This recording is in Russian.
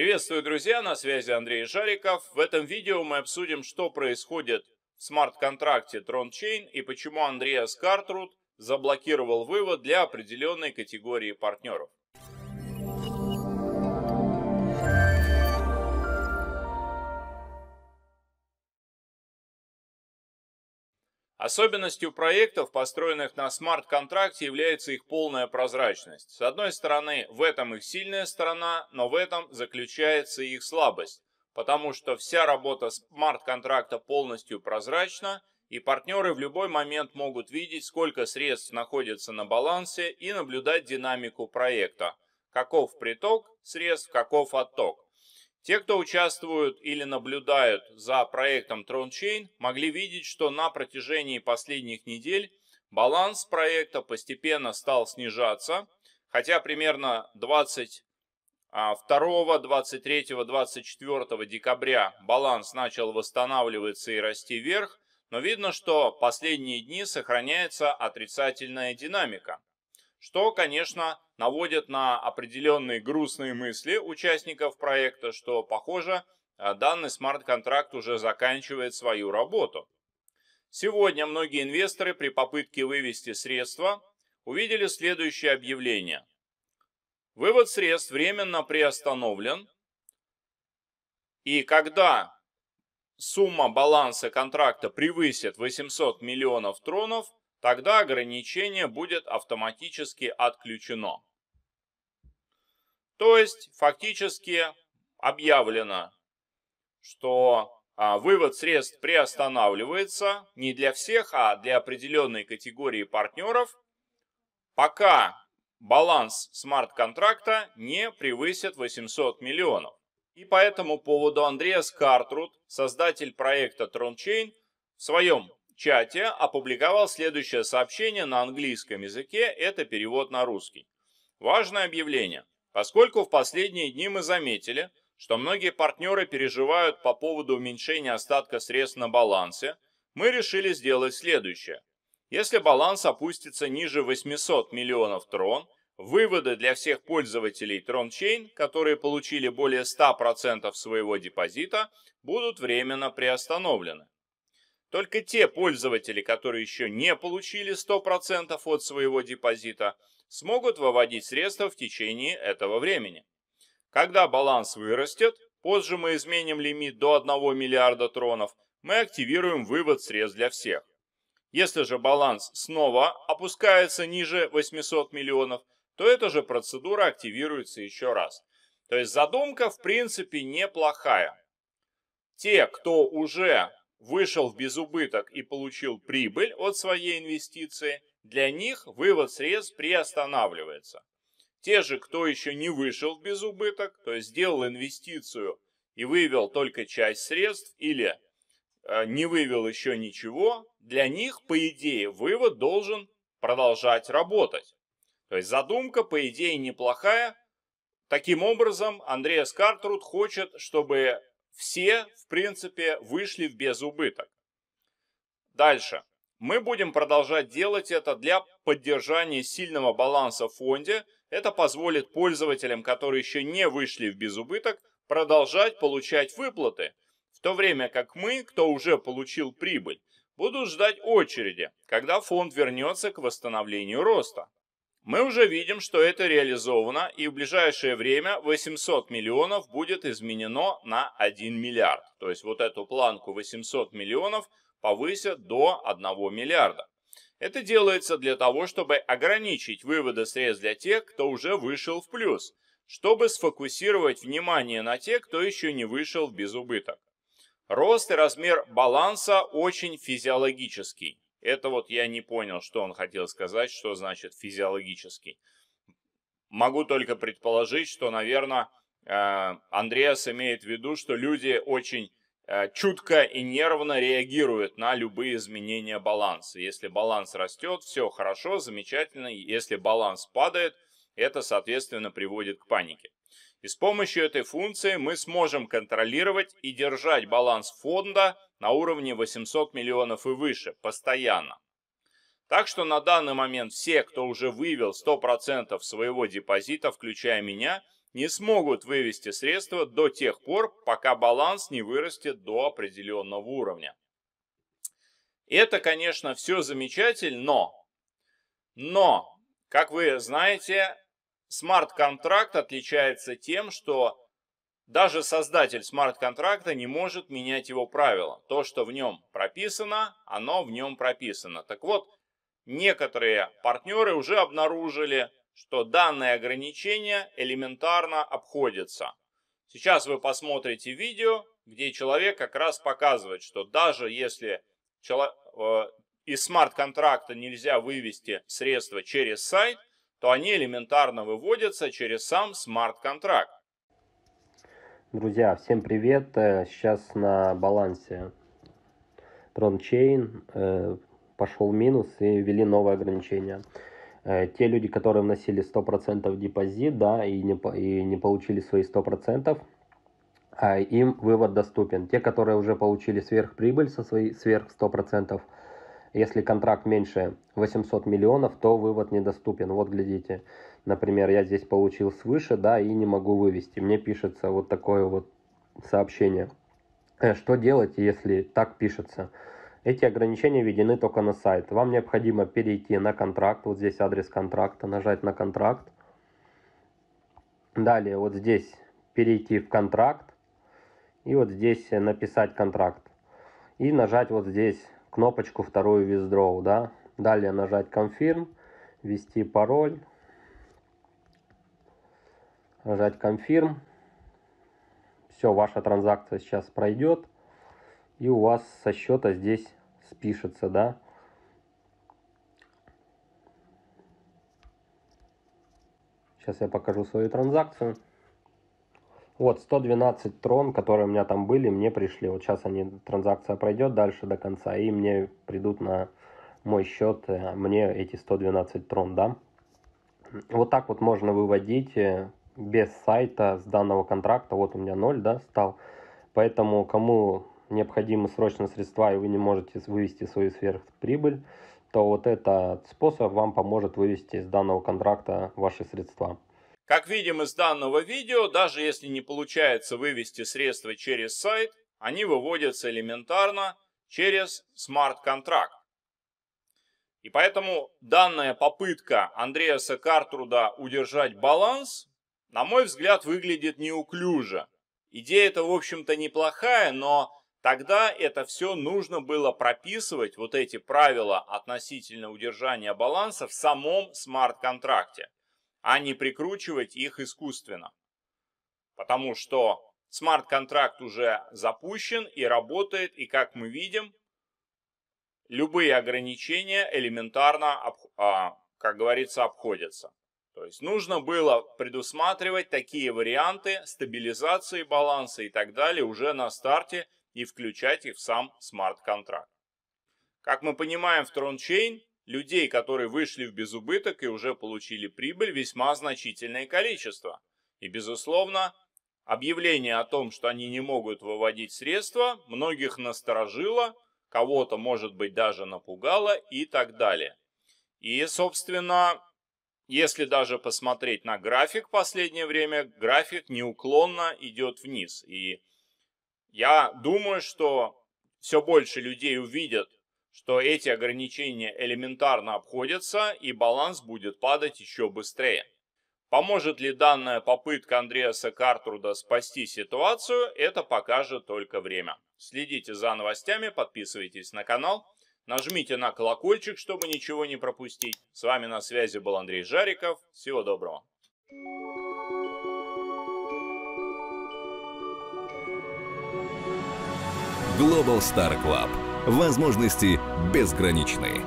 Приветствую, друзья! На связи Андрей Жариков. В этом видео мы обсудим, что происходит в смарт-контракте Tron Chain и почему Андреас Картруд заблокировал вывод для определенной категории партнеров. Особенностью проектов, построенных на смарт-контракте, является их полная прозрачность. С одной стороны, в этом их сильная сторона, но в этом заключается их слабость, потому что вся работа смарт-контракта полностью прозрачна, и партнеры в любой момент могут видеть, сколько средств находится на балансе и наблюдать динамику проекта, каков приток средств, каков отток. Те, кто участвуют или наблюдают за проектом TronChain, могли видеть, что на протяжении последних недель баланс проекта постепенно стал снижаться, хотя примерно 22, 23, 24 декабря баланс начал восстанавливаться и расти вверх, но видно, что последние дни сохраняется отрицательная динамика что, конечно, наводит на определенные грустные мысли участников проекта, что, похоже, э, данный смарт-контракт уже заканчивает свою работу. Сегодня многие инвесторы при попытке вывести средства увидели следующее объявление. Вывод средств временно приостановлен, и когда сумма баланса контракта превысит 800 миллионов тронов, Тогда ограничение будет автоматически отключено. То есть фактически объявлено, что а, вывод средств приостанавливается не для всех, а для определенной категории партнеров, пока баланс смарт-контракта не превысит 800 миллионов. И по этому поводу Андреас Картрут, создатель проекта TronChain, в своем чате опубликовал следующее сообщение на английском языке, это перевод на русский. Важное объявление. Поскольку в последние дни мы заметили, что многие партнеры переживают по поводу уменьшения остатка средств на балансе, мы решили сделать следующее. Если баланс опустится ниже 800 миллионов трон, выводы для всех пользователей TronChain, которые получили более 100% своего депозита, будут временно приостановлены. Только те пользователи, которые еще не получили 100% от своего депозита, смогут выводить средства в течение этого времени. Когда баланс вырастет, позже мы изменим лимит до 1 миллиарда тронов, мы активируем вывод средств для всех. Если же баланс снова опускается ниже 800 миллионов, то эта же процедура активируется еще раз. То есть задумка в принципе неплохая. Те, кто уже вышел в безубыток и получил прибыль от своей инвестиции, для них вывод средств приостанавливается. Те же, кто еще не вышел в безубыток то есть сделал инвестицию и вывел только часть средств или э, не вывел еще ничего, для них, по идее, вывод должен продолжать работать. То есть задумка, по идее, неплохая. Таким образом, Андреас Картруд хочет, чтобы все, в принципе, вышли в безубыток. Дальше. Мы будем продолжать делать это для поддержания сильного баланса в фонде. Это позволит пользователям, которые еще не вышли в безубыток, продолжать получать выплаты, в то время как мы, кто уже получил прибыль, будут ждать очереди, когда фонд вернется к восстановлению роста. Мы уже видим, что это реализовано, и в ближайшее время 800 миллионов будет изменено на 1 миллиард. То есть вот эту планку 800 миллионов повысят до 1 миллиарда. Это делается для того, чтобы ограничить выводы средств для тех, кто уже вышел в плюс, чтобы сфокусировать внимание на тех, кто еще не вышел в безубыток. Рост и размер баланса очень физиологический. Это вот я не понял, что он хотел сказать, что значит физиологический. Могу только предположить, что, наверное, э, Андреас имеет в виду, что люди очень э, чутко и нервно реагируют на любые изменения баланса. Если баланс растет, все хорошо, замечательно. Если баланс падает, это, соответственно, приводит к панике. И с помощью этой функции мы сможем контролировать и держать баланс фонда на уровне 800 миллионов и выше, постоянно. Так что на данный момент все, кто уже вывел 100% своего депозита, включая меня, не смогут вывести средства до тех пор, пока баланс не вырастет до определенного уровня. Это, конечно, все замечательно, но, но, как вы знаете, смарт-контракт отличается тем, что даже создатель смарт-контракта не может менять его правила. То, что в нем прописано, оно в нем прописано. Так вот, некоторые партнеры уже обнаружили, что данное ограничение элементарно обходится. Сейчас вы посмотрите видео, где человек как раз показывает, что даже если э, из смарт-контракта нельзя вывести средства через сайт, то они элементарно выводятся через сам смарт-контракт. Друзья, всем привет! Э, сейчас на балансе TronChain э, пошел минус и ввели новые ограничения. Э, те люди, которые вносили 100% депозит, да, и не, и не получили свои 100%, им вывод доступен. Те, которые уже получили сверхприбыль со своей сверх 100%, если контракт меньше 800 миллионов, то вывод недоступен. Вот глядите, например, я здесь получил свыше, да, и не могу вывести. Мне пишется вот такое вот сообщение. Э, что делать, если так пишется? Эти ограничения введены только на сайт. Вам необходимо перейти на контракт, вот здесь адрес контракта, нажать на контракт. Далее вот здесь перейти в контракт и вот здесь э, написать контракт. И нажать вот здесь кнопочку вторую Withdraw, да. Далее нажать Confirm, ввести пароль, нажать Confirm. Все, ваша транзакция сейчас пройдет, и у вас со счета здесь спишется, да. Сейчас я покажу свою транзакцию. Вот, 112 трон, которые у меня там были, мне пришли. Вот сейчас они, транзакция пройдет дальше до конца, и мне придут на мой счет, э, мне эти 112 трон, да. Вот так вот можно выводить э, без сайта с данного контракта. Вот у меня 0, да, стал. Поэтому кому необходимы срочно средства и вы не можете вывести свою сверхприбыль, то вот этот способ вам поможет вывести из данного контракта ваши средства. Как видим из данного видео, даже если не получается вывести средства через сайт, они выводятся элементарно через смарт-контракт. И поэтому данная попытка Андреаса Картруда удержать баланс, на мой взгляд, выглядит неуклюже. Идея-то, в общем-то, неплохая, но тогда это все нужно было прописывать, вот эти правила относительно удержания баланса в самом смарт-контракте а не прикручивать их искусственно. Потому что смарт-контракт уже запущен и работает, и как мы видим, любые ограничения элементарно, а, как говорится, обходятся. То есть нужно было предусматривать такие варианты стабилизации баланса и так далее уже на старте и включать их в сам смарт-контракт. Как мы понимаем, в TronChain людей, которые вышли в безубыток и уже получили прибыль, весьма значительное количество. И, безусловно, объявление о том, что они не могут выводить средства, многих насторожило, кого-то, может быть, даже напугало и так далее. И, собственно, если даже посмотреть на график в последнее время, график неуклонно идет вниз. И я думаю, что все больше людей увидят что эти ограничения элементарно обходятся и баланс будет падать еще быстрее. Поможет ли данная попытка Андреаса Картруда спасти ситуацию, это покажет только время. Следите за новостями, подписывайтесь на канал, нажмите на колокольчик, чтобы ничего не пропустить. С вами на связи был Андрей Жариков. Всего доброго. Global Star Club Возможности безграничны.